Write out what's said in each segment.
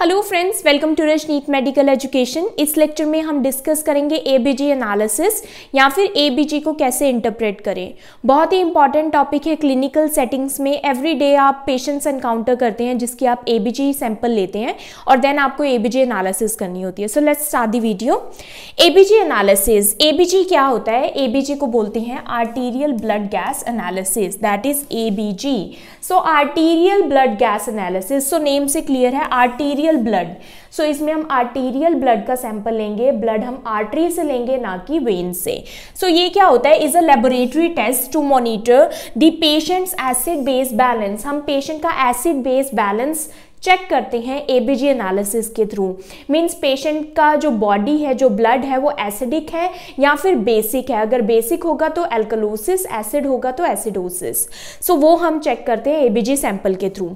hello friends welcome to Rajneet medical education इस lecture में हम डिस्कस करेंगे एबीजी एनालिसिस या फिर एबीजी को कैसे इंटरप्रेट करें बहुत ही इंपॉर्टेंट टॉपिक है क्लिनिकल सेटिंग्स में एवरी डे आप पेशेंट्स एनकाउंटर करते हैं जिसकी आप एबीजी सैंपल लेते हैं और देन आपको एबीजी एनालिसिस करनी होती है so let's start the video ABG analysis ABG क्या होता है एबीजी को बोलते हैं arterial blood gas analysis that is ABG so arterial blood gas analysis so name से क्लियर है आर्टीरियल ब्लड सो इसमें हम आर्टीरियल ब्लड का सैंपल लेंगे ब्लड हम आर्टरी से लेंगे ना कि वेन से सो so, ये क्या होता है is a laboratory test to monitor the patients acid base balance हम पेशेंट का एसिड बेस बैलेंस चेक करते हैं एबीजी एनालिसिस के थ्रू मीन्स पेशेंट का जो बॉडी है जो ब्लड है वो एसिडिक है या फिर बेसिक है अगर बेसिक होगा तो एल्कलोसिस एसिड होगा तो एसिडोसिस सो so, वो हम चेक करते हैं एबीजी सैंपल के through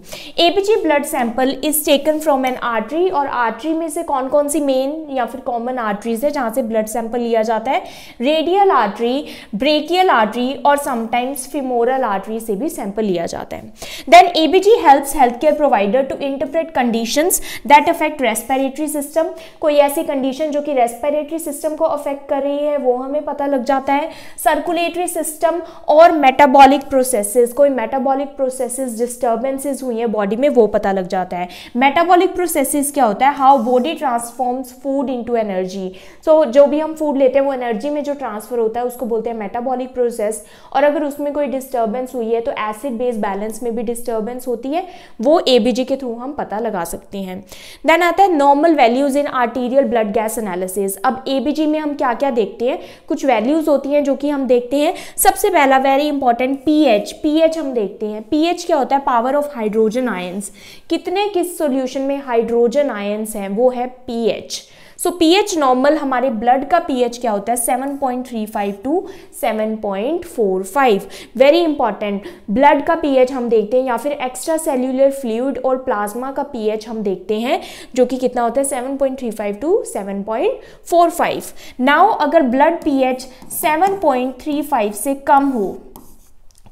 ABG blood sample is taken from an artery और आर्टरी में से कौन कौन सी मेन या फिर कॉमन आर्टरीज है जहाँ से ब्लड सैंपल लिया जाता है रेडियल आर्टरी ब्रेकियल आर्टरी और समटाइम्स फिमोरल आर्टरी से भी सैंपल लिया जाता है then ABG helps health care provider to interpret conditions that affect respiratory system कोई ऐसी कंडीशन जो कि रेस्पिरेटरी सिस्टम को अफेक्ट कर रही है वो हमें पता लग जाता है सर्कुलेटरी सिस्टम और मेटाबॉलिक प्रोसेसेस कोई मेटाबॉलिक प्रोसेसेस डिस्टर्बेंसेस हुई है बॉडी में वो पता लग जाता है मेटाबॉलिक प्रोसेसेस क्या होता है how body transforms food into energy so जो भी हम फूड लेते हैं वो एनर्जी में जो ट्रांसफर होता है उसको बोलते हैं मेटाबॉलिक प्रोसेस और अगर उसमें कोई डिस्टर्बेंस हुई है तो एसिड बेस बैलेंस में भी डिस्टर्बेंस होती है वो एबीजी के थ्रू हम पता लगा सकते हैं देन आता है normal values in arterial blood gas analysis अब ए में हम क्या क्या देखते हैं कुछ वैल्यूज होती हैं जो कि हम देखते हैं सबसे पहला वेरी इंपॉर्टेंट पीएच पीएच हम देखते हैं पीएच क्या होता है पावर ऑफ हाइड्रोजन आयंस कितने किस सोल्यूशन में हाइड्रोजन आयंस हैं वो है पीएच सो पीएच नॉर्मल हमारे ब्लड का पीएच क्या होता है 7.35 टू 7.45 वेरी इंपॉर्टेंट ब्लड का पीएच हम देखते हैं या फिर एक्स्ट्रा सेल्यूलर फ्लूड और प्लाज्मा का पीएच हम देखते हैं जो कि कितना होता है 7.35 टू 7.45 नाउ अगर ब्लड पीएच 7.35 से कम हो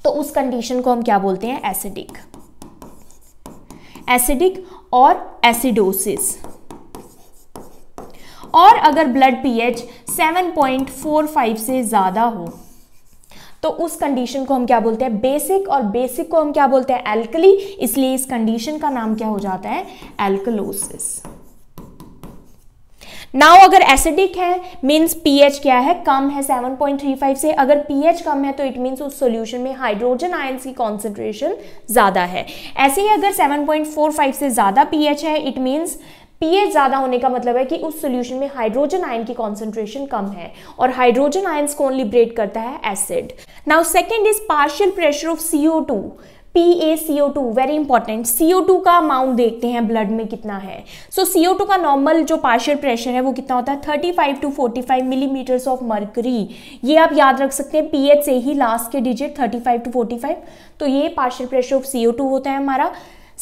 तो उस कंडीशन को हम क्या बोलते हैं एसिडिक एसिडिक और एसिडोसिस और अगर ब्लड पीएच 7.45 से ज़्यादा हो तो उस कंडीशन को हम क्या बोलते हैं बेसिक और बेसिक को हम क्या बोलते हैं एल्कली इसलिए इस कंडीशन का नाम क्या हो जाता है एल्कलोसिस नाउ अगर एसिडिक है मीन्स पीएच क्या है कम है 7.35 से अगर पीएच कम है तो इट मीन्स उस सॉल्यूशन में हाइड्रोजन आयंस की कॉन्सेंट्रेशन ज़्यादा है ऐसे ही अगर 7.45 से ज़्यादा पीएच है इट मीन्स पीएच ज़्यादा होने का मतलब है कि उस सोल्यूशन में हाइड्रोजन आयन की कॉन्सेंट्रेशन कम है और हाइड्रोजन आयन्स को ओनली ब्रेड करता है acid now second is partial pressure of CO two P A C O two very important C O two का अमाउंट देखते हैं ब्लड में कितना है सो सी ओ टू का नॉर्मल जो पार्शियल प्रेशर है वो कितना होता है thirty five to forty five millimetres of mercury ये आप याद रख सकते हैं पी एच से ही लास्ट के digit thirty five to forty five तो ये partial pressure of C O two होता है हमारा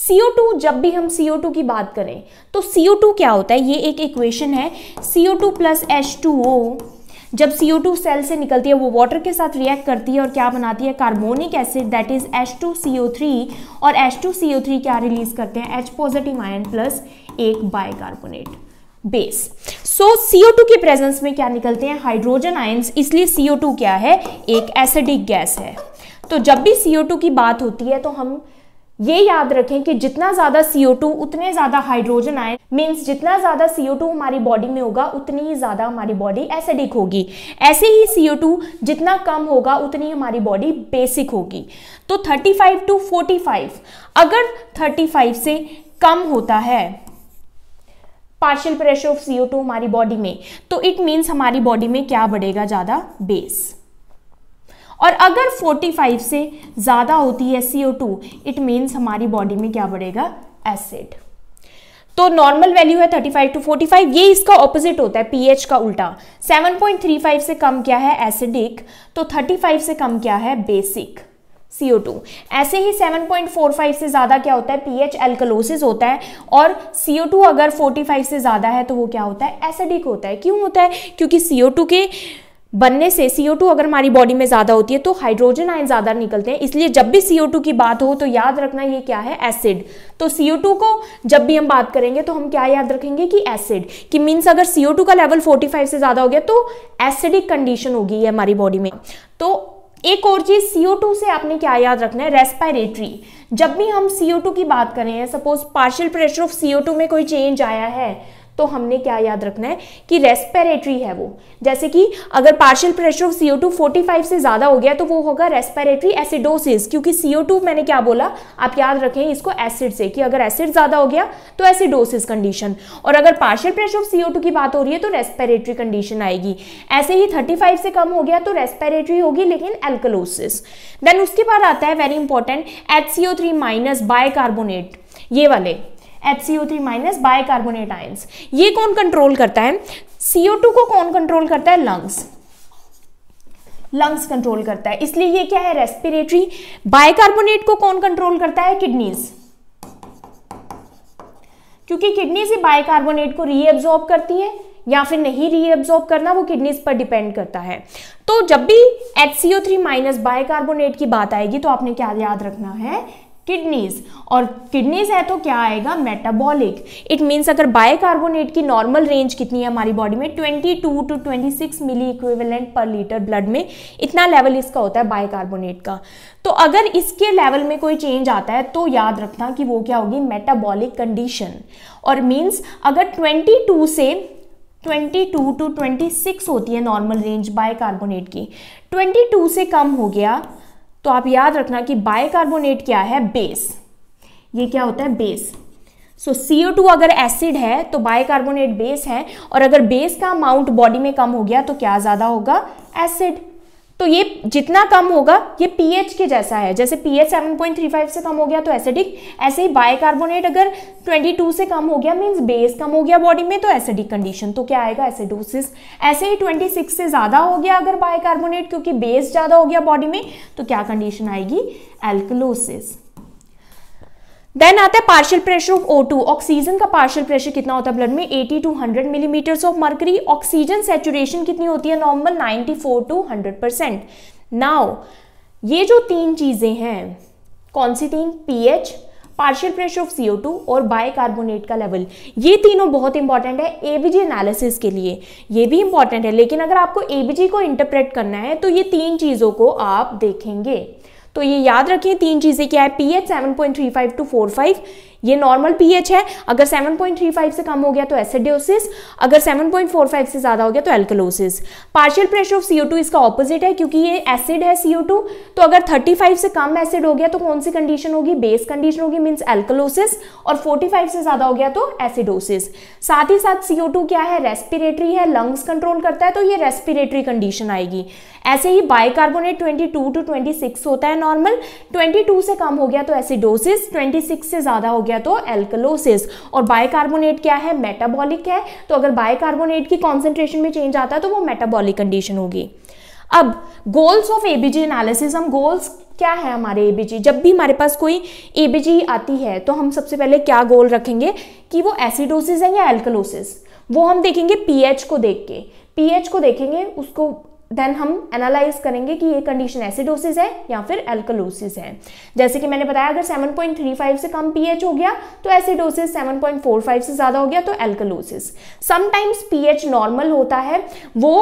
CO2 जब भी हम CO2 की बात करें तो CO2 क्या होता है ये एक इक्वेशन है CO2 टू प्लस एच जब CO2 सेल से निकलती है वो वाटर के साथ रिएक्ट करती है और क्या बनाती है carbonic acid that is H2CO3 और H2CO3 क्या रिलीज करते हैं H पॉजिटिव आयन प्लस एक कार्बोनेट बेस सो CO2 के प्रेजेंस में क्या निकलते हैं हाइड्रोजन आयन इसलिए CO2 क्या है एक एसिडिक गैस है तो जब भी CO2 की बात होती है तो हम ये याद रखें कि जितना ज़्यादा CO2 उतने ज़्यादा हाइड्रोजन आए मीन्स जितना ज़्यादा CO2 हमारी बॉडी में होगा उतनी ही ज़्यादा हमारी बॉडी एसिडिक होगी ऐसे ही CO2 जितना कम होगा उतनी हमारी बॉडी बेसिक होगी तो 35 टू 45 अगर 35 से कम होता है पार्शियल प्रेशर ऑफ CO2 हमारी बॉडी में तो इट मीन्स हमारी बॉडी में क्या बढ़ेगा ज़्यादा बेस और अगर 45 से ज़्यादा होती है C O two it means हमारी बॉडी में क्या बढ़ेगा एसिड तो नॉर्मल वैल्यू है 35 टू 45 ये इसका ऑपोजिट होता है पीएच का उल्टा 7.35 से कम क्या है एसिडिक तो 35 से कम क्या है बेसिक CO2 ऐसे ही 7.45 से ज़्यादा क्या होता है पीएच एल्कलोसिस होता है और CO2 अगर 45 से ज़्यादा है तो वो क्या होता है एसिडिक होता है क्यों होता है क्योंकि CO2 के बनने से CO2 अगर हमारी बॉडी में ज़्यादा होती है तो हाइड्रोजन आयन ज़्यादा निकलते हैं इसलिए जब भी CO2 की बात हो तो याद रखना ये क्या है एसिड तो CO2 को जब भी हम बात करेंगे तो हम क्या याद रखेंगे कि एसिड कि मीन्स अगर CO2 का लेवल 45 से ज़्यादा हो गया तो एसिडिक कंडीशन होगी ये हमारी बॉडी में तो एक और चीज़ CO2 से आपने क्या याद रखना है रेस्पायरेटरी जब भी हम CO2 की बात करें suppose partial pressure of CO2 में कोई चेंज आया है तो हमने क्या याद रखना है कि रेस्पिरेटरी है वो जैसे कि अगर partial pressure of CO two forty five से ज़्यादा हो गया तो वो होगा रेस्पिरेटरी एसिडोसिस क्योंकि सीओ टू मैंने क्या बोला आप याद रखें इसको एसिड से कि अगर एसिड ज़्यादा हो गया तो एसिडोसिस कंडीशन और अगर partial pressure of CO two की बात हो रही है तो रेस्पेरेटरी कंडीशन आएगी ऐसे ही थर्टी फाइव से कम हो गया तो रेस्पेरेटरी होगी लेकिन एल्कलोसिस देन उसके बाद आता है very important H C O three minus bicarbonate ये वाले H C O three minus bicarbonate ions ये कौन कंट्रोल करता है सीओ टू को कौन कंट्रोल करता है लंग्स लंग्स कंट्रोल करता है इसलिए ये क्या है रेस्पिरेटरी बायकार्बोनेट को कौन कंट्रोल करता है किडनीज क्योंकि किडनीज ही बायकार्बोनेट को रीअब्सॉर्ब करती है या फिर नहीं रीअब्सॉर्ब करना वो किडनीज पर डिपेंड करता है तो जब भी H C O three minus bicarbonate की बात आएगी तो आपने क्या याद रखना है किडनीज और किडनीज है तो क्या आएगा मेटाबॉलिक इट मीन्स अगर बायकार्बोनेट की नॉर्मल रेंज कितनी है हमारी बॉडी में 22 to 26 milliequivalent per litre blood में इतना लेवल इसका होता है बायकार्बोनेट का तो अगर इसके लेवल में कोई चेंज आता है तो याद रखना कि वो क्या होगी मेटाबॉलिक कंडीशन और मीन्स अगर 22 से 22 टू 26 होती है नॉर्मल रेंज कार्बोनेट की 22 से कम हो गया तो आप याद रखना कि बायकार्बोनेट क्या है बेस ये क्या होता है base so so, CO2 two अगर एसिड है तो बायकार्बोनेट बेस है और अगर बेस का अमाउंट बॉडी में कम हो गया तो क्या ज़्यादा होगा एसिड तो ये जितना कम होगा ये पीएच के जैसा है जैसे पीएच 7.35 से कम हो गया तो एसिडिक ऐसे ही बायकार्बोनेट अगर 22 से कम हो गया मींस बेस कम हो गया बॉडी में तो एसिडिक कंडीशन तो क्या आएगा एसिडोसिस ऐसे ही 26 से ज़्यादा हो गया अगर बायकार्बोनेट क्योंकि बेस ज़्यादा हो गया बॉडी में तो क्या कंडीशन आएगी एल्कलोसिस देन आता है partial pressure of O2 oxygen का पार्शियल प्रेशर कितना होता है ब्लड में 80 to 100 millimetres of mercury oxygen saturation कितनी होती है नॉर्मल 94 टू 100 परसेंट नाउ ये जो तीन चीज़ें हैं कौन सी तीन pH partial pressure of CO2 और कार्बोनेट का लेवल ये तीनों बहुत इंपॉर्टेंट है एबीजी एनालिसिस के लिए ये भी इंपॉर्टेंट है लेकिन अगर आपको एबीजी को इंटरप्रेट करना है तो ये तीन चीज़ों को आप देखेंगे तो ये याद रखें तीन चीज़ें क्या है P H seven point three five to four five ये नॉर्मल पीएच है अगर 7.35 से कम हो गया तो एसिडोसिस अगर 7.45 से ज़्यादा हो गया तो alkalosis partial pressure of CO इसका ऑपोजिट है क्योंकि ये एसिड है सीओ तो अगर 35 से कम एसिड हो गया तो कौन सी कंडीशन होगी बेस कंडीशन होगी मीन्स एल्कलोसिस और 45 से ज़्यादा हो गया तो एसिडोसिस साथ ही साथ सीओ क्या है रेस्पिरेटरी है लंग्स कंट्रोल करता है तो ये रेस्पिरेटरी कंडीशन आएगी ऐसे ही बाइकार्बोनेट 22 टू 26 होता है नॉर्मल 22 से कम हो गया तो एसिडोसिस 26 से ज़्यादा हो गया तो एल्कलोसिस और बायकार्बोनेट क्या है मेटाबॉलिक है तो अगर बायकार्बोनेट की कॉन्सेंट्रेशन में चेंज आता है तो वो मेटाबॉलिक कंडीशन होगी अब गोल्स ऑफ एबीजी एनालिसिस हम गोल्स क्या है हमारे एबीजी जब भी हमारे पास कोई एबीजी आती है तो हम सबसे पहले क्या गोल रखेंगे कि वो एसिडोसिस है या एल्कलोसिस वो हम देखेंगे पीएच को देख के पीएच को देखेंगे उसको देन हम एनालाइज करेंगे कि ये कंडीशन एसिडोसिस है या फिर एल्कोलोसिस है जैसे कि मैंने बताया अगर 7.35 से कम पीएच हो गया तो एसिडोसिस 7.45 से ज़्यादा हो गया तो एल्कलोसिस समटाइम्स पीएच नॉर्मल होता है वो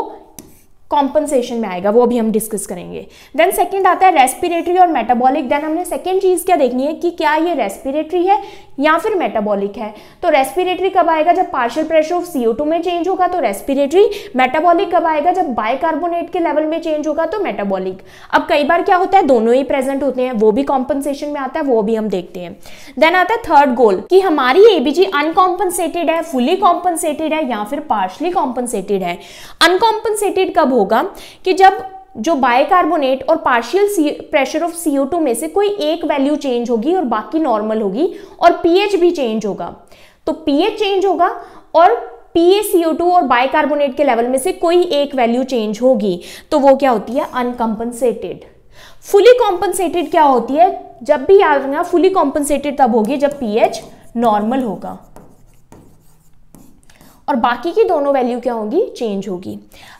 कॉम्पनसेशन में आएगा वो अभी हम डिस्कस करेंगे देन सेकेंड आता है रेस्पिरेटरी और मेटाबॉलिक देन हमने सेकेंड चीज़ क्या देखनी है कि क्या ये रेस्पिरेटरी है या फिर मेटाबॉलिक है तो रेस्पिरेटरी कब आएगा जब पार्शियल प्रेशर ऑफ सीओ में चेंज होगा तो रेस्पिरेटरी मेटाबॉलिक कब आएगा जब बायकार्बोनेट के लेवल में चेंज होगा तो मेटाबॉलिक अब कई बार क्या होता है दोनों ही प्रेजेंट होते हैं वो भी कॉम्पनसेशन में आता है वो भी हम देखते हैं देन आता है थर्ड गोल कि हमारी एबीजी अनकॉम्पनसेटेड है फुली कॉम्पनसेटेड है या फिर पार्शली कॉम्पनसेटेड है अनकॉम्पनसेटेड कब होगा कि जब जो बायकार्बोनेट और पार्शियल प्रेशर ऑफ CO2 में से कोई एक वैल्यू चेंज होगी और बाकी नॉर्मल होगी और पीएच भी चेंज होगा तो पीएच चेंज होगा और PaCO2 और बायकार्बोनेट के लेवल में से कोई एक वैल्यू चेंज होगी तो वो क्या होती है अनकम्पनसेटेड फुली कॉम्पनसेटेड क्या होती है जब भी याद रखना फुली कॉम्पनसेटेड तब होगी जब पीएच नॉर्मल होगा और बाकी की दोनों वैल्यू क्या होगी चेंज होगी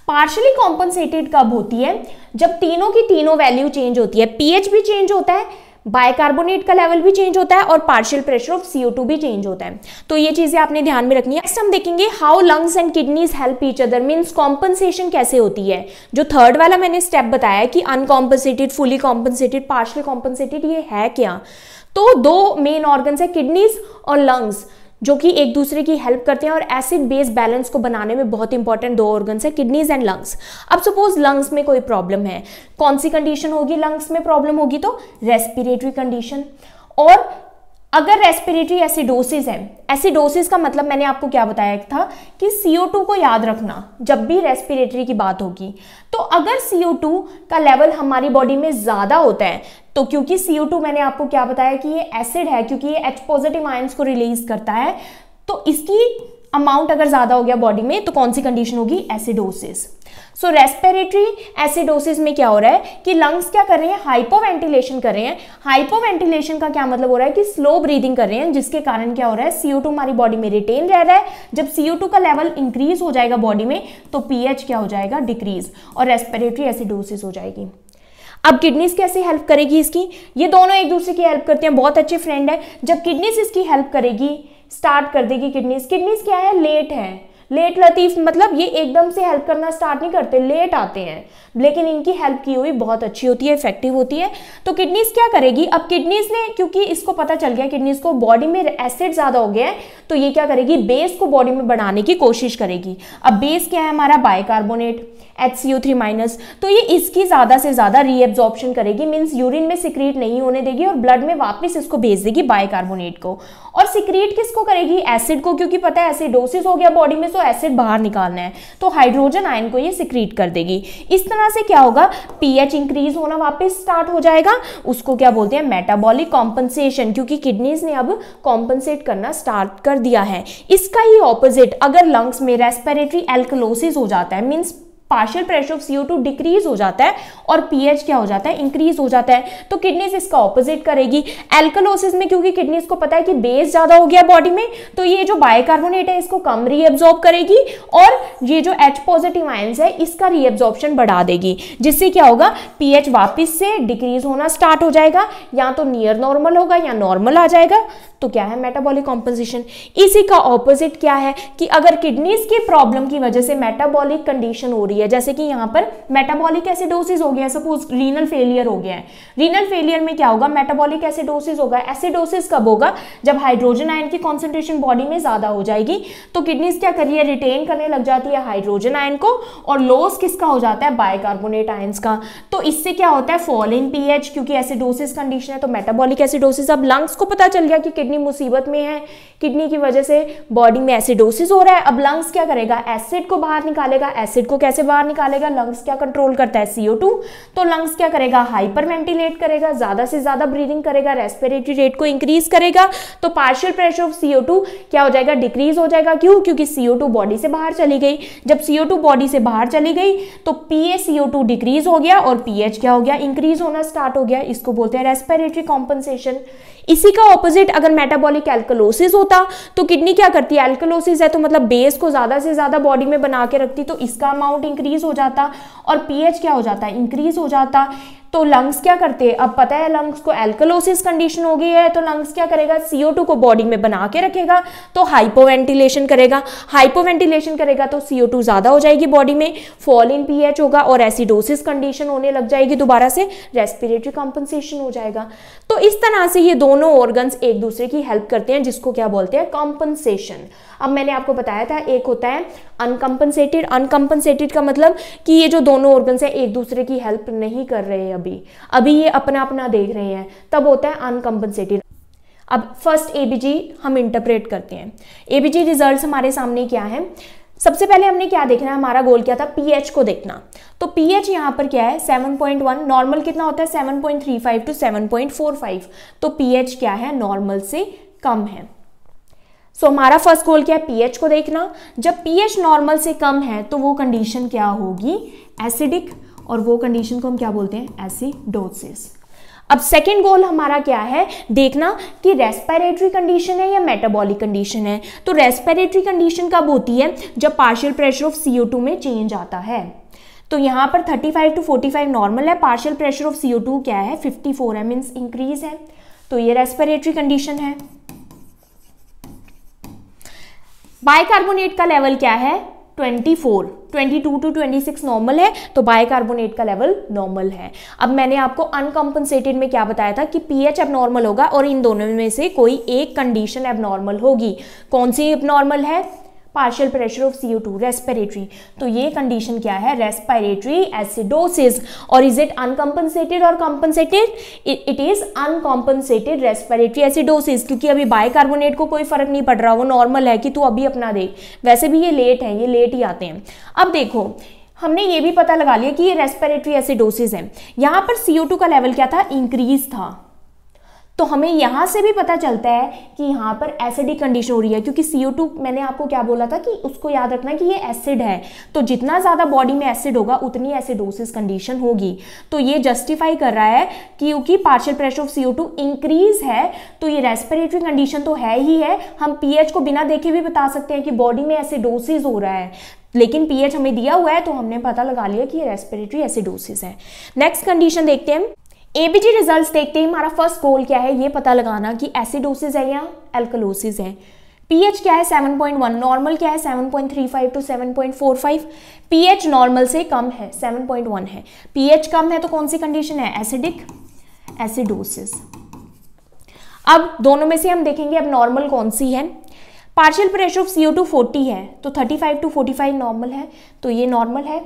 पार्शली कॉम्पनसेटेड कब होती है जब तीनों की तीनों वैल्यू चेंज होती है पीएच भी चेंज होता है बायकार्बोनेट का लेवल भी चेंज होता है और पार्शियल प्रेशर ऑफ टू भी चेंज होता है तो ये चीजें आपने ध्यान में रखनी है नेक्स्ट हम देखेंगे how lungs and kidneys help each other means compensation कैसे होती है जो थर्ड वाला मैंने स्टेप बताया कि uncompensated fully compensated partial compensated ये है क्या तो दो मेन ऑर्गन्स है किडनीज और लंग्स जो कि एक दूसरे की हेल्प करते हैं और एसिड बेस बैलेंस को बनाने में बहुत इंपॉर्टेंट दो ऑर्गन्स है किडनीज एंड लंग्स अब सपोज लंग्स में कोई प्रॉब्लम है कौन सी कंडीशन होगी लंग्स में प्रॉब्लम होगी तो रेस्पिरेटरी कंडीशन और अगर रेस्पिरेटरी एसिडोसिस है एसिडोसिस का मतलब मैंने आपको क्या बताया था कि CO2 को याद रखना जब भी रेस्पिरेटरी की बात होगी तो अगर CO2 का लेवल हमारी बॉडी में ज़्यादा होता है तो क्योंकि CO2 मैंने आपको क्या बताया कि ये एसिड है क्योंकि ये एच पॉजिटिव आयंस को रिलीज करता है तो इसकी अमाउंट अगर ज़्यादा हो गया बॉडी में तो कौन सी कंडीशन होगी एसिडोसिस सो रेस्पिरेटरी एसिडोसिस में क्या हो रहा है कि लंग्स क्या कर रहे हैं हाइपोवेंटिलेशन कर रहे हैं हाइपोवेंटिलेशन का क्या मतलब हो रहा है कि स्लो ब्रीदिंग कर रहे हैं जिसके कारण क्या हो रहा है सीओ हमारी बॉडी में रिटेन रह रहा है जब सीओ का लेवल इंक्रीज हो जाएगा बॉडी में तो पीएच क्या हो जाएगा डिक्रीज और रेस्पिरेटरी एसिडोसिस हो जाएगी अब किडनीज कैसे हेल्प करेगी इसकी ये दोनों एक दूसरे की हेल्प करते हैं बहुत अच्छे फ्रेंड है जब किडनीज इसकी हेल्प करेगी स्टार्ट कर देगी किडनीज किडनीज क्या है लेट हैं लेट लतीफ़ मतलब ये एकदम से हेल्प करना स्टार्ट नहीं करते लेट आते हैं लेकिन इनकी हेल्प की हुई बहुत अच्छी होती है इफेक्टिव होती है तो किडनीज़ क्या करेगी अब किडनीज़ ने क्योंकि इसको पता चल गया किडनीज़ को बॉडी में एसिड ज़्यादा हो गया है तो ये क्या करेगी बेस को बॉडी में बढ़ाने की कोशिश करेगी अब बेस क्या है हमारा bicarbonate H C U three minus तो ये इसकी ज़्यादा से ज़्यादा रीएब्जॉर्प्शन करेगी मीन्स यूरिन में सिक्रीट नहीं होने देगी और ब्लड में वापस इसको भेज देगी बायकार्बोनेट को और सिक्रीट किसको करेगी एसिड को क्योंकि पता है एसिडोसिस हो गया बॉडी में तो एसिड बाहर निकालना है तो हाइड्रोजन आयन को ये सिक्रीट कर देगी इस तरह से क्या होगा पीएच इंक्रीज होना वापस स्टार्ट हो जाएगा उसको क्या बोलते हैं मेटाबॉलिक कॉम्पनसेशन क्योंकि किडनीज ने अब कॉम्पनसेट करना स्टार्ट कर दिया है इसका ही ऑपोजिट अगर लंग्स में रेस्पिरेटरी एल्कलोसिस हो जाता है means partial pressure of CO two decrease हो जाता है और पीएच क्या हो जाता है इंक्रीज हो जाता है तो किडनीज इसका ऑपोजिट करेगी एल्कोलोसिस में क्योंकि किडनीज को पता है कि बेस ज्यादा हो गया बॉडी में तो ये जो बायकार्बोनेट है इसको कम रीअब्जॉर्ब करेगी और ये जो एच पॉजिटिव आयंस है इसका रीएब्जॉर्प्शन बढ़ा देगी जिससे क्या होगा पीएच वापिस से डिक्रीज होना स्टार्ट हो जाएगा या तो नियर नॉर्मल होगा या नॉर्मल आ जाएगा तो क्या है मेटाबॉलिक कॉम्पोजिशन इसी का ऑपोजिट क्या है कि अगर किडनीज की प्रॉब्लम की वजह से मेटाबॉलिक कंडीशन हो रही रही है जैसे कि यहाँ पर मेटाबॉलिक एसिडोसिस हो गया सपोज रीनल फेलियर हो गया है रीनल फेलियर में क्या होगा मेटाबॉलिक एसिडोसिस होगा एसिडोसिस कब होगा जब हाइड्रोजन आयन की कॉन्सेंट्रेशन बॉडी में ज़्यादा हो जाएगी तो किडनीज क्या करिए रिटेन करने लग जाती है हाइड्रोजन आयन को और लॉस किसका हो जाता है बाइकार्बोनेट आयन्स का तो इससे क्या होता है फॉल इन पी क्योंकि एसिडोसिस कंडीशन है तो मेटाबॉलिक एसिडोसिस अब लंग्स को पता चल गया कि किडनी मुसीबत में है किडनी की वजह से बॉडी में एसिडोसिस हो रहा है अब लंग्स क्या करेगा एसिड को बाहर निकालेगा एसिड को कैसे बाहर निकालेगा लंग्स क्या कंट्रोल करता है सीओ टू तो लंग्स क्या करेगा हाइपर वेंटिलेट करेगा ज़्यादा से ज़्यादा ब्रीदिंग करेगा रेस्पिरेटरी रेट को इंक्रीज करेगा तो partial pressure of CO two क्या हो जाएगा डिक्रीज हो जाएगा क्यों क्योंकि सीओ टू बॉडी से बाहर चली गई जब सीओ टू बॉडी से बाहर चली गई तो पीए सीओ टू डिक्रीज हो गया और पीएच क्या हो गया इंक्रीज होना स्टार्ट हो गया इसको बोलते हैं रेस्पिरेटरी कॉम्पनसेशन इसी का ऑपोजिट अगर मेटाबॉलिक एल्कलोसिस होता तो किडनी क्या करती है एल्कलोसिस है तो मतलब बेस को ज़्यादा से ज़्यादा बॉडी में बना के रखती तो इसका अमाउंट इंक्रीज हो जाता और पीएच क्या हो जाता इंक्रीज हो जाता तो लंग्स क्या करते हैं अब पता है लंग्स को एल्कोलोसिस कंडीशन हो गई है तो लंग्स क्या करेगा CO2 को बॉडी में बना के रखेगा तो हाइपोवेंटिलेशन करेगा हाइपोवेंटिलेशन करेगा तो CO2 ज़्यादा हो जाएगी बॉडी में फॉल इन एच होगा और एसिडोसिस कंडीशन होने लग जाएगी दोबारा से रेस्पिरेटरी कॉम्पनसेशन हो जाएगा तो इस तरह से ये दोनों ऑर्गन्स एक दूसरे की हेल्प करते हैं जिसको क्या बोलते हैं कॉम्पनसेशन अब मैंने आपको बताया था एक होता है अनकम्पनसेटेड अनकम्पनसेटेड का मतलब कि ये जो दोनों ऑर्गन्स हैं एक दूसरे की हेल्प नहीं कर रहे हैं अब अभी अभी ये अपना अपना देख रहे हैं तब होता है अनकम्पनसेटेड अब फर्स्ट एबीजी हम इंटरप्रेट करते हैं एबीजी रिजल्ट्स हमारे सामने क्या है सबसे पहले हमने क्या देखना है हमारा गोल क्या था पीएच को देखना तो पी एच यहाँ पर क्या है 7.1 नॉर्मल कितना होता है 7.35 टू 7.45 तो पीएच क्या है नॉर्मल से कम है सो so, हमारा फर्स्ट गोल क्या है पीएच को देखना जब पीएच नॉर्मल से कम है तो वो कंडीशन क्या होगी एसिडिक और वो कंडीशन को हम क्या बोलते हैं एसिडोसिस अब सेकेंड गोल हमारा क्या है देखना कि रेस्पिरेटरी कंडीशन है या मेटाबॉलिक कंडीशन है तो रेस्पिरेटरी कंडीशन कब होती है जब पार्शियल प्रेशर ऑफ CO2 में चेंज आता है तो यहाँ पर 35 टू फाइव नॉर्मल है पार्शियल प्रेशर ऑफ CO2 क्या है 54 है मीन्स इंक्रीज है तो ये रेस्पिरेटरी कंडीशन है बाइकार्बोनेट का लेवल क्या है twenty four twenty two to twenty six normal है तो बायकार्बोनेट का लेवल नॉर्मल है अब मैंने आपको अनकम्पनसेटेड में क्या बताया था कि पीएच एबनॉर्मल होगा और इन दोनों में से कोई एक कंडीशन एबनॉर्मल होगी कौन सी एबनॉर्मल है partial pressure of C two respiratory तो ये कंडीशन क्या है रेस्पिरेटरी एसिडोसिस और इज इट अनकम्पनसेटेड और compensated it is uncompensated respiratory acidosis क्योंकि अभी बायकार्बोनेट को कोई फर्क नहीं पड़ रहा वो नॉर्मल है कि तू अभी अपना दे वैसे भी ये लेट है ये लेट ही आते हैं अब देखो हमने ये भी पता लगा लिया कि ये रेस्पिरेटरी एसिडोसिस है यहाँ पर टू का लेवल क्या था इंक्रीज था तो हमें यहाँ से भी पता चलता है कि यहाँ पर एसिडिक कंडीशन हो रही है क्योंकि सी मैंने आपको क्या बोला था कि उसको याद रखना कि ये एसिड है तो जितना ज़्यादा बॉडी में एसिड होगा उतनी एसिडोसिस कंडीशन होगी तो ये जस्टिफाई कर रहा है क्योंकि partial pressure of C increase है तो ये रेस्पिरेटरी कंडीशन तो है ही है हम पी को बिना देखे भी बता सकते हैं कि बॉडी में एसिडोसिस हो रहा है लेकिन पीएच हमें दिया हुआ है तो हमने पता लगा लिया कि ये रेस्पिरेटरी एसिडोसिस है नेक्स्ट कंडीशन देखते हैं एबीजी रिजल्ट्स देखते ही हमारा फर्स्ट गोल क्या है ये पता लगाना कि एसिडोसिस है या एल्कोलोसिस है पीएच क्या है 7.1 नॉर्मल क्या है 7.35 टू 7.45 पीएच नॉर्मल से कम है 7.1 है पीएच कम है तो कौन सी कंडीशन है एसिडिक एसिडोसिस अब दोनों में से हम देखेंगे अब नॉर्मल कौन सी है partial pressure of C O two forty है तो 35 फाइव टू फोर्टी नॉर्मल है तो ये नॉर्मल है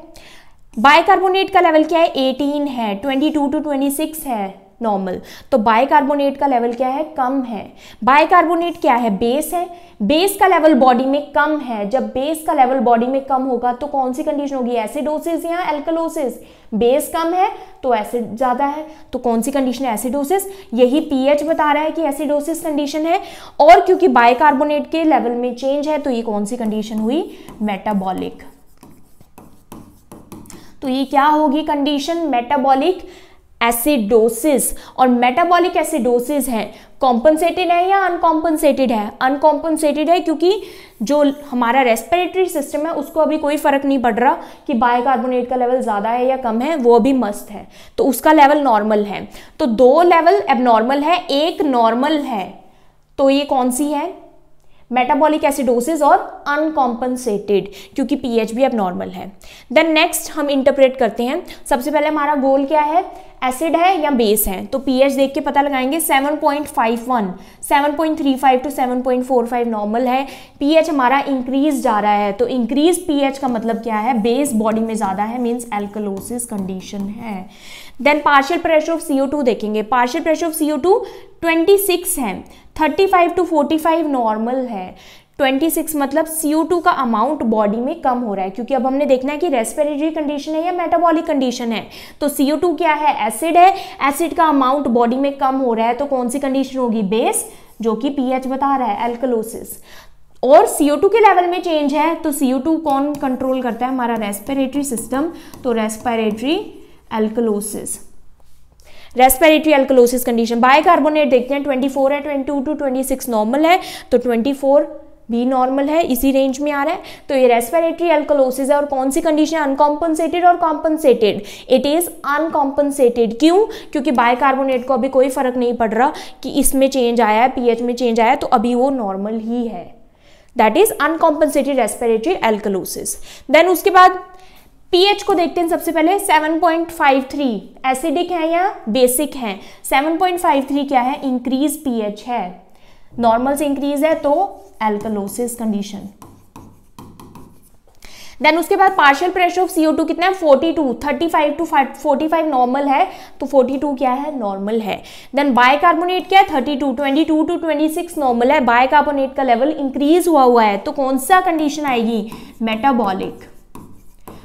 बाइकार्बोनेट का लेवल क्या है 18 है 22 टू 26 है नॉर्मल तो बाइकार्बोनेट का लेवल क्या है कम है बाइकार्बोनेट क्या है बेस है बेस का लेवल बॉडी में कम है जब बेस का लेवल बॉडी में कम होगा तो कौन सी कंडीशन होगी एसिडोसिस या एल्कलोसिस बेस कम है तो एसिड ज़्यादा है तो कौन सी कंडीशन है एसिडोसिस यही पीएच बता रहा है कि एसिडोसिस कंडीशन है और क्योंकि बाइकार्बोनेट के लेवल में चेंज है तो ये कौन सी कंडीशन हुई मेटाबॉलिक तो ये क्या होगी कंडीशन मेटाबॉलिक एसिडोसिस और मेटाबॉलिक एसिडोसिस है कॉम्पनसेटेड है या अनकॉम्पनसेटेड है अनकॉम्पनसेटेड है क्योंकि जो हमारा रेस्पिरेटरी सिस्टम है उसको अभी कोई फर्क नहीं पड़ रहा कि बायोकार्बोनेट का लेवल ज़्यादा है या कम है वो अभी मस्त है तो उसका लेवल नॉर्मल है तो दो लेवल एबनॉर्मल है एक नॉर्मल है तो ये कौन सी है मेटाबॉलिक एसिडोसिस और अनकॉम्पनसेटेड क्योंकि पीएच भी अब नॉर्मल है देन नेक्स्ट हम इंटरप्रेट करते हैं सबसे पहले हमारा गोल क्या है एसिड है या बेस है तो पीएच देख के पता लगाएंगे 7.51, 7.35 टू 7.45 नॉर्मल है पीएच हमारा इंक्रीज जा रहा है तो इंक्रीज पीएच का मतलब क्या है बेस बॉडी में ज़्यादा है मीन्स एल्कलोसिस कंडीशन है then partial pressure of CO2 देखेंगे पार्शियल प्रेशर ऑफ CO2 26 है 35 टू 45 नॉर्मल है 26 मतलब CO2 का अमाउंट बॉडी में कम हो रहा है क्योंकि अब हमने देखना है कि रेस्पिरेटरी कंडीशन है या मेटाबॉलिक कंडीशन है तो CO2 क्या है एसिड है एसिड का अमाउंट बॉडी में कम हो रहा है तो कौन सी कंडीशन होगी बेस जो कि पीएच बता रहा है एल्कोलोसिस और CO2 के लेवल में चेंज है तो CO2 कौन कंट्रोल करता है हमारा रेस्पिरेटरी सिस्टम तो respiratory alkalosis respiratory alkalosis condition bicarbonate देखते हैं 24 है 22 टू 26 नॉर्मल है तो 24 भी नॉर्मल है इसी रेंज में आ रहा है तो ये रेस्पिरेटरी एल्कोलोसिस है और कौन सी कंडीशन है अनकॉम्पनसेटेड और कॉम्पनसेटेड इट इज़ अनकॉम्पनसेटेड क्यों क्योंकि बायकार्बोनेट को अभी कोई फर्क नहीं पड़ रहा कि इसमें चेंज आया है पीएच में चेंज आया है तो अभी वो नॉर्मल ही है that is uncompensated respiratory alkalosis then उसके बाद पीएच को देखते हैं सबसे पहले 7.53 एसिडिक है या बेसिक है 7.53 क्या है इंक्रीज पीएच है नॉर्मल से इंक्रीज है तो एल्कोलोसिस कंडीशन देन उसके बाद partial pressure of CO two कितना है 42 35 टू 45 नॉर्मल है तो 42 क्या है नॉर्मल है देन बायकार्बोनेट क्या है 32 22 टू 26 नॉर्मल है बायकार्बोनेट का लेवल इंक्रीज हुआ हुआ है तो कौन सा कंडीशन आएगी मेटाबॉलिक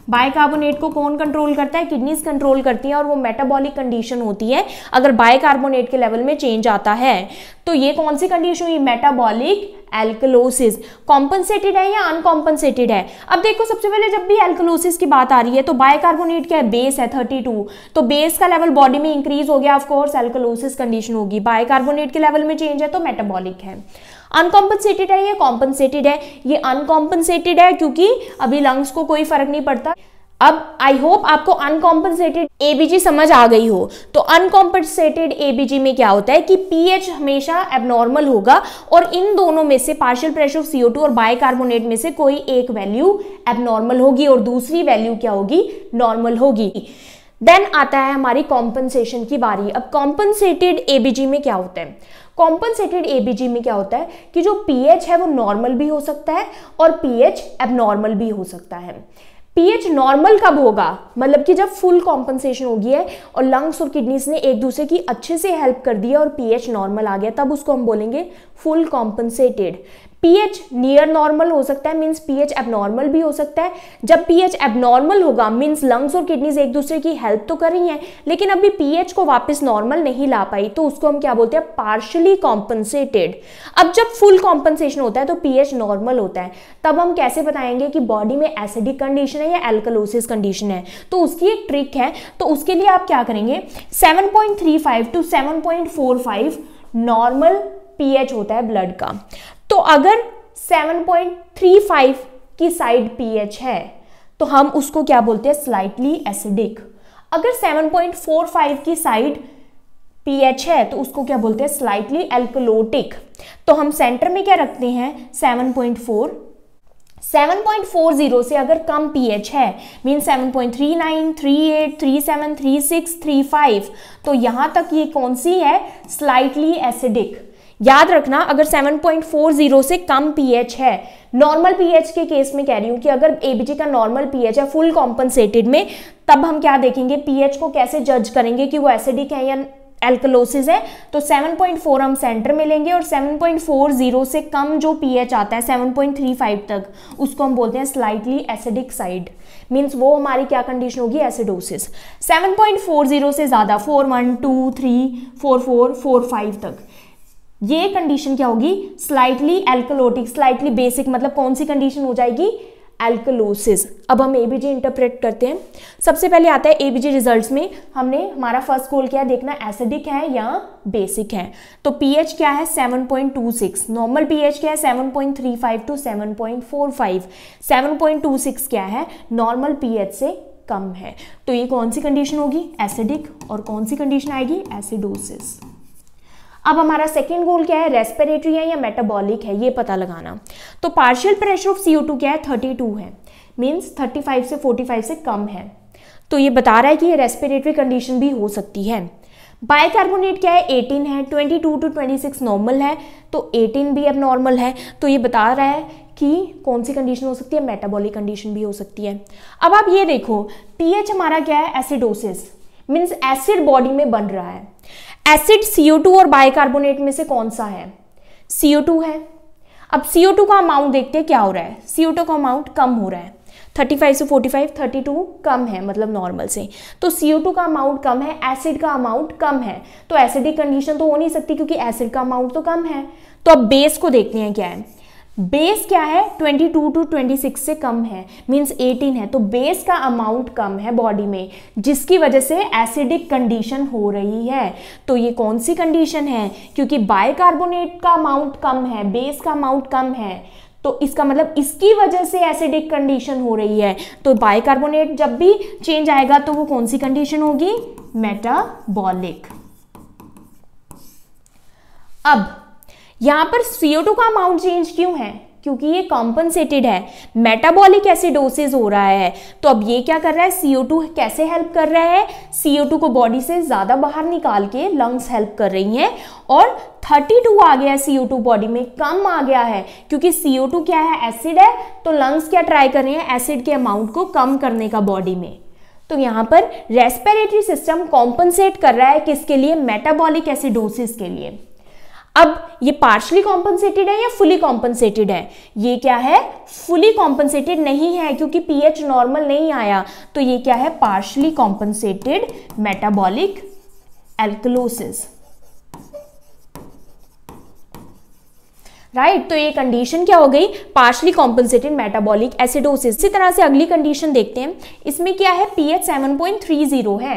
बायकार्बोनेट को कौन कंट्रोल करता है किडनीज कंट्रोल करती हैं और वो मेटाबॉलिक कंडीशन होती है अगर बायकार्बोनेट के लेवल में चेंज आता है तो ये कौन सी कंडीशन हुई मेटाबॉलिक एल्कलोसिस कॉम्पनसेटेड है या अनकॉम्पनसेटेड है अब देखो सबसे पहले जब भी एल्कलोसिस की बात आ रही है तो बायकार्बोनेट क्या है बेस है 32 तो बेस का लेवल बॉडी में इंक्रीज हो गया ऑफकोर्स एल्कलोसिस कंडीशन होगी बायकार्बोनेट के लेवल में चेंज है तो मेटाबॉलिक है अनकॉम्पनसेटेड है या कॉम्पनसेटेड है ये अनकॉम्पनसेटेड है क्योंकि अभी लंग्स को कोई फर्क नहीं पड़ता अब आई होप आपको अनकॉम्पनसेटेड एबीजी समझ आ गई हो तो अनकॉम्पनसेटेड एबीजी में क्या होता है कि पीएच हमेशा एबनॉर्मल होगा और इन दोनों में से पार्शियल प्रेशर ऑफ सीओ और बाइकार्बोनेट में से कोई एक वैल्यू एबनॉर्मल होगी और दूसरी वैल्यू क्या होगी नॉर्मल होगी देन आता है हमारी कॉम्पनसेशन की बारी अब कॉम्पनसेटेड एबीजी में क्या होता है कॉम्पनसेटेड एबीजी में क्या होता है कि जो पीएच है वो नॉर्मल भी हो सकता है और पीएच एबनॉर्मल भी हो सकता है पीएच नॉर्मल कब होगा मतलब कि जब फुल कॉम्पनसेशन होगी है और लंग्स और किडनीज ने एक दूसरे की अच्छे से हेल्प कर दी है और पीएच नॉर्मल आ गया तब उसको हम बोलेंगे full compensated pH near normal हो सकता है मीन्स पीएच एबनॉर्मल भी हो सकता है जब पीएच एबनॉर्मल होगा मीन्स लंग्स और किडनीज एक दूसरे की हेल्प तो कर रही हैं लेकिन अभी पीएच को वापस नॉर्मल नहीं ला पाई तो उसको हम क्या बोलते हैं पार्शली कॉम्पनसेटेड अब जब फुल कॉम्पनसेशन होता है तो पीएच नॉर्मल होता है तब हम कैसे बताएंगे कि बॉडी में एसिडिक कंडीशन है या एल्कलोसिस कंडीशन है तो उसकी एक ट्रिक है तो उसके लिए आप क्या करेंगे seven to seven normal pH होता है ब्लड का तो अगर 7.35 की साइड पीएच है तो हम उसको क्या बोलते हैं स्लाइटली एसिडिक अगर 7.45 की साइड पीएच है तो उसको क्या बोलते हैं स्लाइटली एल्कोलोटिक तो हम सेंटर में क्या रखते हैं 7.4 7.40 से अगर कम पीएच है मीन 7.39, 38, 37, 36, 35 तो यहाँ तक ये कौन सी है स्लाइटली एसिडिक याद रखना अगर 7.40 से कम पीएच है नॉर्मल पीएच के केस में कह रही हूँ कि अगर एबीजी का नॉर्मल पीएच है फुल कॉम्पनसेटेड में तब हम क्या देखेंगे पीएच को कैसे जज करेंगे कि वो एसिडिक है या एल्कलोसिस है तो 7.4 हम सेंटर में लेंगे और 7.40 से कम जो पीएच आता है 7.35 तक उसको हम बोलते हैं स्लाइटली एसिडिक साइड मीन्स वो हमारी क्या कंडीशन होगी एसिडोसिस 7.40 से ज़्यादा 4, 1, 2, 3, 4, 4, 4, 5 तक ये कंडीशन क्या होगी स्लाइटली एल्कोलोटिक स्लाइटली बेसिक मतलब कौन सी कंडीशन हो जाएगी एल्कलोसिस अब हम एबीजी इंटरप्रेट करते हैं सबसे पहले आता है एबीजी रिजल्ट्स में हमने हमारा फर्स्ट गोल क्या है देखना एसिडिक है या बेसिक है तो पीएच क्या है 7.26 नॉर्मल पीएच क्या है 7.35 टू 7.45 7.26 क्या है नॉर्मल पीएच से कम है तो ये कौन सी कंडीशन होगी एसिडिक और कौन सी कंडीशन आएगी एसिडोसिस अब हमारा सेकेंड गोल क्या है रेस्पिरेटरी है या मेटाबॉलिक है ये पता लगाना तो पार्शियल प्रेशर ऑफ सी क्या है थर्टी है मीन्स थर्टी से फोर्टी से कम है तो ये बता रहा है कि ये रेस्पिरेटरी कंडीशन भी हो सकती है बायकार्बोनेट क्या है 18 है 22 टू 26 नॉर्मल है तो 18 भी अब नॉर्मल है तो ये बता रहा है कि कौन सी कंडीशन हो सकती है मेटाबॉलिक कंडीशन भी हो सकती है अब आप ये देखो पीएच हमारा क्या है एसिडोसिस मीन्स एसिड बॉडी में बन रहा है एसिड CO2 और बाइकार्बोनेट में से कौन सा है CO2 है अब CO2 का अमाउंट देखते हैं क्या हो रहा है CO2 का अमाउंट कम हो रहा है 35 से 45, 32 कम है मतलब नॉर्मल से तो CO2 का अमाउंट कम है एसिड का अमाउंट कम है तो एसिडिक कंडीशन तो हो नहीं सकती क्योंकि एसिड का अमाउंट तो कम है तो अब बेस को देखते हैं क्या है बेस क्या है 22 टू 26 से कम है मींस 18 है तो बेस का अमाउंट कम है बॉडी में जिसकी वजह से एसिडिक कंडीशन हो रही है तो ये कौन सी कंडीशन है क्योंकि बायकार्बोनेट का अमाउंट कम है बेस का अमाउंट कम है तो इसका मतलब इसकी वजह से एसिडिक कंडीशन हो रही है तो बायकार्बोनेट जब भी चेंज आएगा तो वो कौन सी कंडीशन होगी मेटाबॉलिक अब यहाँ पर CO2 का अमाउंट चेंज क्यों है क्योंकि ये कॉम्पनसेटेड है मेटाबॉलिक एसिडोसिस हो रहा है तो अब ये क्या कर रहा है CO2 कैसे हेल्प कर रहा है CO2 को बॉडी से ज़्यादा बाहर निकाल के लंग्स हेल्प कर रही हैं और 32 आ गया है CO2 बॉडी में कम आ गया है क्योंकि CO2 क्या है एसिड है तो लंग्स क्या ट्राई कर रहे हैं एसिड के अमाउंट को कम करने का बॉडी में तो यहाँ पर रेस्पिरेटरी सिस्टम कॉम्पनसेट कर रहा है किसके लिए मेटाबॉलिक एसिडोसिस के लिए अब ये पार्शली कॉम्पनसेटेड है या फुली कॉम्पनसेटेड है ये क्या है फुली कॉम्पनसेटेड नहीं है क्योंकि पीएच नॉर्मल नहीं आया तो ये क्या है partially compensated metabolic alkalosis right right, तो ये कंडीशन क्या हो गई पार्शली कॉम्पनसेटेड मेटाबॉलिक एसिडोसिस इसी तरह से अगली कंडीशन देखते हैं इसमें क्या है पीएच 7.30 है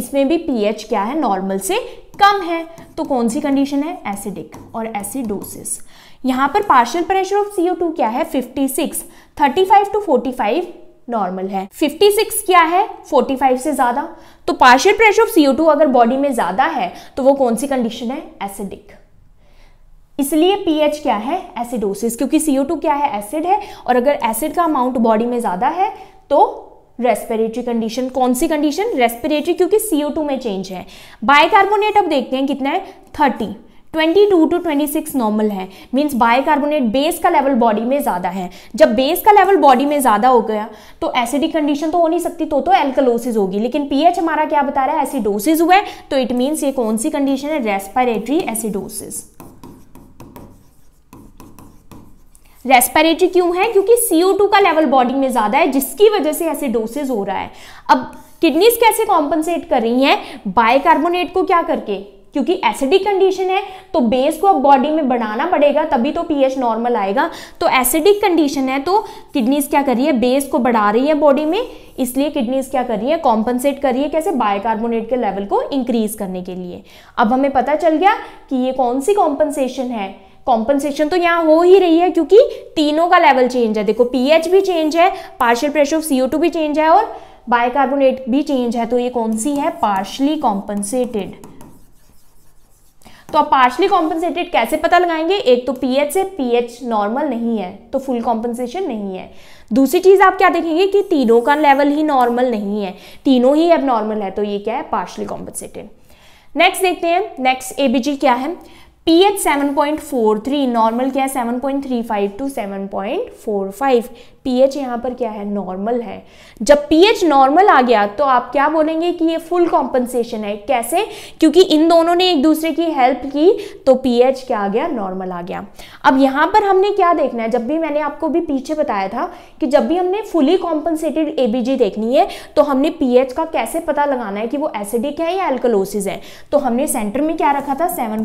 इसमें भी पीएच क्या है नॉर्मल से कम है तो कौन सी कंडीशन है एसिडिक और एसिडोसिस यहाँ पर partial pressure of C two क्या है 56 35 टू 45 नॉर्मल है 56 क्या है 45 से ज़्यादा तो partial pressure of C two अगर बॉडी में ज़्यादा है तो वो कौन सी कंडीशन है एसिडिक इसलिए पीएच क्या है एसिडोसिस क्योंकि सीओ क्या है एसिड है और अगर एसिड का अमाउंट बॉडी में ज़्यादा है तो रेस्पिरेटरी कंडीशन कौन सी कंडीशन रेस्पिरेटरी क्योंकि टू में चेंज है बायकार्बोनेट अब देखते हैं कितना है थर्टी 22 टू 26 नॉर्मल है मीन्स बायकार्बोनेट बेस का लेवल बॉडी में ज़्यादा है जब बेस का लेवल बॉडी में ज़्यादा हो गया तो एसिडिक कंडीशन तो हो नहीं सकती तो तो एल्कलोसिस होगी लेकिन पीएच हमारा क्या बता रहा है एसिडोसिस हुआ है तो इट मीन्स ये कौन सी कंडीशन है रेस्पिरेटरी एसिडोसिस रेस्पिरेटरी क्यों है क्योंकि टू का लेवल बॉडी में ज़्यादा है जिसकी वजह से ऐसे डोसेज हो रहा है अब किडनीज कैसे कॉम्पनसेट कर रही हैं बायकार्बोनेट को क्या करके क्योंकि एसिडिक कंडीशन है तो बेस को अब बॉडी में बढ़ाना पड़ेगा तभी तो पीएच नॉर्मल आएगा तो एसिडिक कंडीशन है तो किडनीज क्या कर रही है बेस को बढ़ा रही है बॉडी में इसलिए किडनीज क्या कर रही है कॉम्पनसेट कर रही है कैसे बायकार्बोनेट के लेवल को इंक्रीज करने के लिए अब हमें पता चल गया कि ये कौन सी कॉम्पनसेशन है कॉम्पनसेशन तो यहाँ हो ही रही है क्योंकि तीनों का लेवल चेंज है देखो पी भी चेंज है पार्शियल प्रेशर ऑफ सी भी चेंज है और बायकार्बोनेट भी चेंज है तो ये कौन सी है पार्शली कॉम्पनसेटेड तो आप पार्शली कॉम्पनसेटेड कैसे पता लगाएंगे एक तो पीएच से पीएच नॉर्मल नहीं है तो फुल कॉम्पनसेशन नहीं है दूसरी चीज़ आप क्या देखेंगे कि तीनों का लेवल ही नॉर्मल नहीं है तीनों ही अब नॉर्मल है तो ये क्या है पार्शली कॉम्पनसेटेड नेक्स्ट देखते हैं नेक्स्ट एबीजी क्या है पीएच 7.43 नॉर्मल क्या है 7.35 टू 7.45 पीएच यहाँ पर क्या है नॉर्मल है जब पीएच नॉर्मल आ गया तो आप क्या बोलेंगे कि ये फुल कॉम्पनसेशन है कैसे क्योंकि इन दोनों ने एक दूसरे की हेल्प की तो पीएच क्या आ गया नॉर्मल आ गया अब यहाँ पर हमने क्या देखना है जब भी मैंने आपको भी पीछे बताया था कि जब भी हमने फुली कॉम्पनसेटेड एबीजी देखनी है तो हमने पी का कैसे पता लगाना है कि वो एसिडिक है या एल्कोलोसिस है तो हमने सेंटर में क्या रखा था सेवन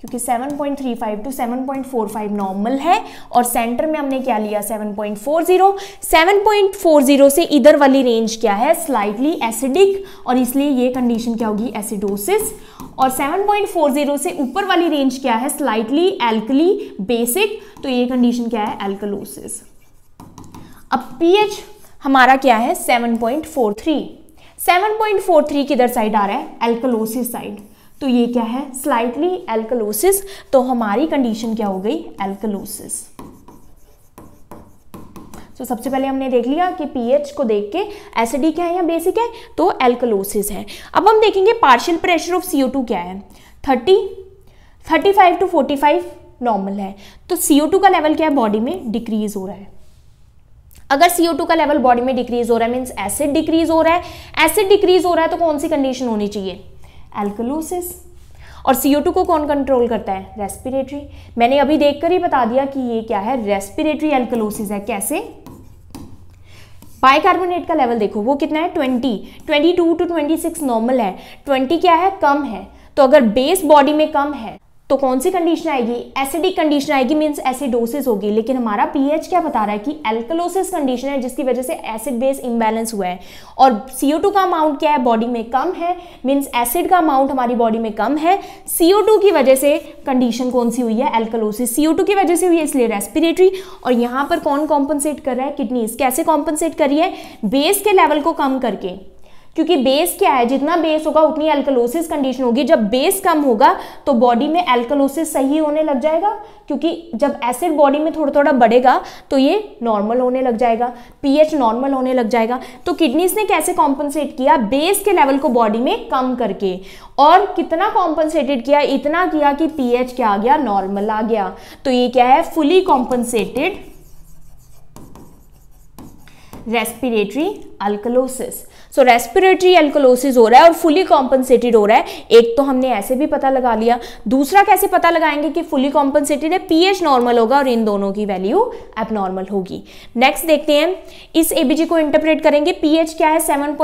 क्योंकि 7.35 टू 7.45 नॉर्मल है और सेंटर में हमने क्या लिया 7.40 7.40 से इधर वाली रेंज क्या है स्लाइटली एसिडिक और इसलिए ये कंडीशन क्या होगी एसिडोसिस और 7.40 से ऊपर वाली रेंज क्या है स्लाइटली एल्कली बेसिक तो ये कंडीशन क्या है एल्कलोसिस अब पीएच हमारा क्या है 7.43 7.43 किधर साइड आ रहा है एल्कलोसिस साइड तो ये क्या है स्लाइटली एल्कलोसिस तो हमारी कंडीशन क्या हो गई एल्कलोसिस तो so, सबसे पहले हमने देख लिया कि पीएच को देख के एसिडी क्या है या बेसिक है तो एल्कलोसिस है अब हम देखेंगे partial pressure of CO two क्या है thirty thirty five to forty five normal है तो सीओ टू का लेवल क्या है बॉडी में डिक्रीज हो रहा है अगर सीओ टू का लेवल बॉडी में डिक्रीज हो रहा है मीन्स एसिड डिक्रीज हो रहा है एसिड डिक्रीज हो रहा है तो कौन सी कंडीशन होनी चाहिए एल्कलोसिस और CO2 को कौन कंट्रोल करता है रेस्पिरेटरी मैंने अभी देखकर ही बता दिया कि ये क्या है रेस्पिरेटरी एल्कोलोसिस है कैसे बाइकार्बोनेट का लेवल देखो वो कितना है 20 22 टू 26 नॉर्मल है 20 क्या है कम है तो अगर बेस बॉडी में कम है तो कौन सी कंडीशन आएगी एसिडिक कंडीशन आएगी मीन्स एसिडोसिस होगी लेकिन हमारा पीएच क्या बता रहा है कि एल्कलोसिस कंडीशन है जिसकी वजह से एसिड बेस इम्बैलेंस हुआ है और टू का अमाउंट क्या है बॉडी में कम है मीन्स एसिड का अमाउंट हमारी बॉडी में कम है टू की वजह से कंडीशन कौन सी हुई है एल्कलोसिस टू की वजह से हुई है इसलिए रेस्पिरेटरी और यहाँ पर कौन कॉम्पनसेट कर रहा है किडनीज कैसे कॉम्पनसेट करी है बेस के लेवल को कम करके क्योंकि बेस क्या है जितना बेस होगा उतनी एल्कलोसिस कंडीशन होगी जब बेस कम होगा तो बॉडी में एल्कलोसिस सही होने लग जाएगा क्योंकि जब एसिड बॉडी में थोड़ा थोड़ा बढ़ेगा तो ये नॉर्मल होने लग जाएगा पीएच नॉर्मल होने लग जाएगा तो किडनीज ने कैसे कॉम्पनसेट किया बेस के लेवल को बॉडी में कम करके और कितना कॉम्पनसेटेड किया इतना किया कि पीएच क्या आ गया नॉर्मल आ गया तो ये क्या है fully compensated respiratory alkalosis so respiratory alkalosis हो रहा है और फुली कॉम्पनसेटेड हो रहा है एक तो हमने ऐसे भी पता लगा लिया दूसरा कैसे पता लगाएंगे कि फुली कॉम्पनसेटेड है पीएच नॉर्मल होगा और इन दोनों की वैल्यू एबनॉर्मल होगी नेक्स्ट देखते हैं इस एबीजी को इंटरप्रेट करेंगे पीएच क्या है सेवन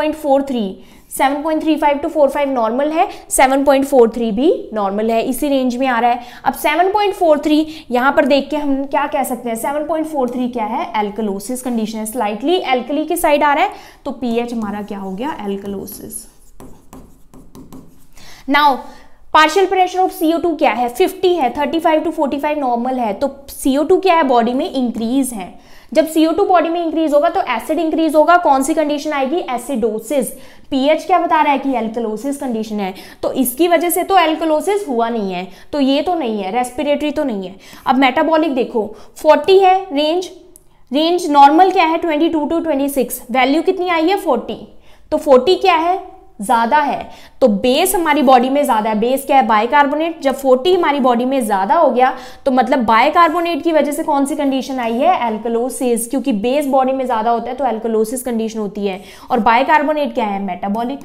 7.35 टू 45 नॉर्मल है 7.43 भी नॉर्मल है इसी रेंज में आ रहा है अब 7.43 यहाँ पर देख के हम क्या कह सकते हैं 7.43 क्या है एल्कलोसिस कंडीशन है स्लाइटली एल्कली की साइड आ रहा है तो पीएच हमारा क्या हो गया alkalosis now partial pressure of two क्या है 50 है 35 टू 45 नॉर्मल है तो टू क्या है बॉडी में इंक्रीज है जब CO2 बॉडी में इंक्रीज होगा तो एसिड इंक्रीज होगा कौन सी कंडीशन आएगी एसिडोसिस पीएच क्या बता रहा है कि एल्कोलोसिस कंडीशन है तो इसकी वजह से तो एल्कोलोसिस हुआ नहीं है तो ये तो नहीं है रेस्पिरेटरी तो नहीं है अब मेटाबॉलिक देखो 40 है रेंज रेंज नॉर्मल क्या है 22 टू 26 वैल्यू कितनी आई है 40 तो 40 क्या है ज़्यादा है तो बेस हमारी बॉडी में ज़्यादा है बेस क्या है बायकार्बोनेट जब 40 हमारी बॉडी में ज़्यादा हो गया तो मतलब बायकार्बोनेट की वजह से कौन सी कंडीशन आई है एल्कोलोसिस क्योंकि बेस बॉडी में ज़्यादा होता है तो एल्कोलोसिस कंडीशन होती है और बायकार्बोनेट क्या है मेटाबॉलिक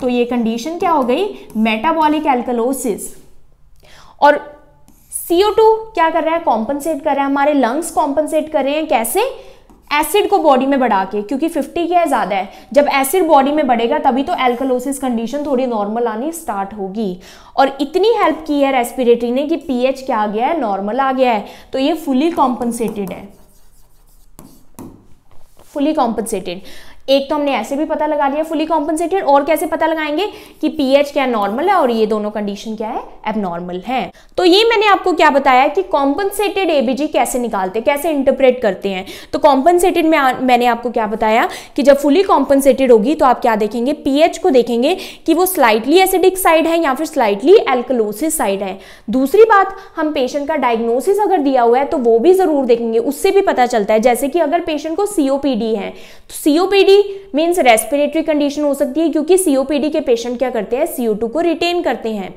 तो ये कंडीशन क्या हो गई मेटाबॉलिक एल्कोलोसिस और CO2 क्या कर रहा है कॉम्पनसेट कर रहा है हमारे लंग्स कॉम्पनसेट कर रहे हैं कैसे एसिड को बॉडी में बढ़ा के क्योंकि 50 क्या है ज़्यादा है जब एसिड बॉडी में बढ़ेगा तभी तो एल्कलोसिस कंडीशन थोड़ी नॉर्मल आनी स्टार्ट होगी और इतनी हेल्प की है रेस्पिरेटरी ने कि पीएच क्या आ गया है नॉर्मल आ गया है तो ये फुली कॉम्पनसेटेड है फुली कॉम्पनसेटेड एक तो हमने ऐसे भी पता लगा लिया फुली कॉम्पनसेटेड और कैसे पता लगाएंगे कि पीएच क्या नॉर्मल है और ये दोनों कंडीशन क्या है एबनॉर्मल है तो ये मैंने आपको क्या बताया कि कॉम्पनसेटेड एबीजी कैसे निकालते हैं कैसे इंटरप्रेट करते हैं तो कॉम्पनसेटेड में आ, मैंने आपको क्या बताया कि जब फुली कॉम्पनसेटेड होगी तो आप क्या देखेंगे पीएच को देखेंगे कि वो स्लाइटली एसिडिक साइड है या फिर स्लाइटली एल्कलोसिस साइड है दूसरी बात हम पेशेंट का डायग्नोसिस अगर दिया हुआ है तो वो भी जरूर देखेंगे उससे भी पता चलता है जैसे कि अगर पेशेंट को सीओपीडी है तो सीओपीडी मीन्स रेस्पिरेटरी कंडीशन हो सकती है क्योंकि सीओपीडी के पेशेंट क्या करते हैं सीओ को रिटेन करते हैं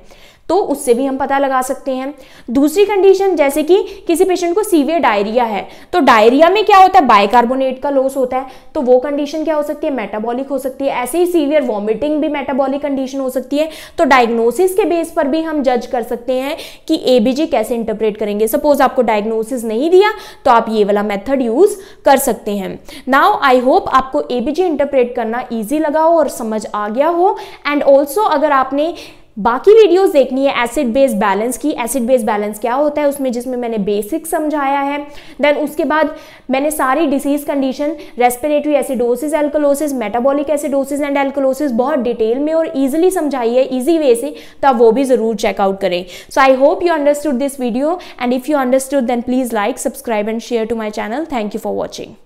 तो उससे भी हम पता लगा सकते हैं दूसरी कंडीशन जैसे कि किसी पेशेंट को सीवियर डायरिया है तो डायरिया में क्या होता है बाइकार्बोनेट का लॉस होता है तो वो कंडीशन क्या हो सकती है मेटाबॉलिक हो सकती है ऐसे ही सीवियर वॉमिटिंग भी मेटाबॉलिक कंडीशन हो सकती है तो डायग्नोसिस के बेस पर भी हम जज कर सकते हैं कि एबीजी कैसे इंटरप्रेट करेंगे सपोज आपको डायग्नोसिस नहीं दिया तो आप ये वाला मेथड यूज कर सकते हैं नाउ आई होप आपको ए इंटरप्रेट करना ईजी लगा हो और समझ आ गया हो एंड ऑल्सो अगर आपने बाकी वीडियोस देखनी है एसिड बेस बैलेंस की एसिड बेस बैलेंस क्या होता है उसमें जिसमें मैंने बेसिक समझाया है देन उसके बाद मैंने सारी disease condition respiratory acidosis alkalosis metabolic acidosis and alkalosis बहुत डिटेल में और इजिली समझाई है ईजी वे से तो वो भी ज़रूर चेकआउट करें so I hope you understood this video and if you understood then please like subscribe and share to my channel thank you for watching